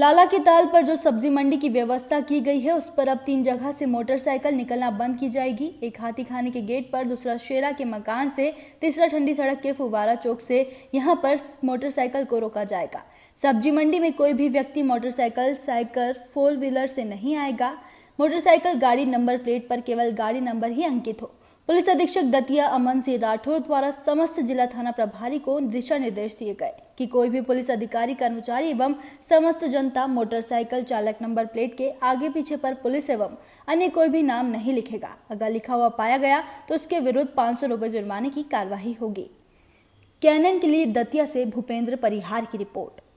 लाला के ताल पर जो सब्जी मंडी की व्यवस्था की गई है उस पर अब तीन जगह से मोटरसाइकिल निकलना बंद की जाएगी एक हाथी खाने के गेट पर दूसरा शेरा के मकान से तीसरा ठंडी सड़क के फुवारा चौक से यहाँ पर मोटरसाइकिल को रोका जाएगा सब्जी मंडी में कोई भी व्यक्ति मोटरसाइकिल साइकिल फोर व्हीलर से नहीं आएगा मोटरसाइकिल गाड़ी नंबर प्लेट पर केवल गाड़ी नंबर ही अंकित हो पुलिस अधीक्षक दतिया अमन सिंह राठौर द्वारा समस्त जिला थाना प्रभारी को दिशा निर्देश दिए गए कि कोई भी पुलिस अधिकारी कर्मचारी एवं समस्त जनता मोटरसाइकिल चालक नंबर प्लेट के आगे पीछे पर पुलिस एवं अन्य कोई भी नाम नहीं लिखेगा अगर लिखा हुआ पाया गया तो उसके विरुद्ध पांच सौ जुर्माने की कार्यवाही होगी कैनन के लिए दतिया से भूपेंद्र परिहार की रिपोर्ट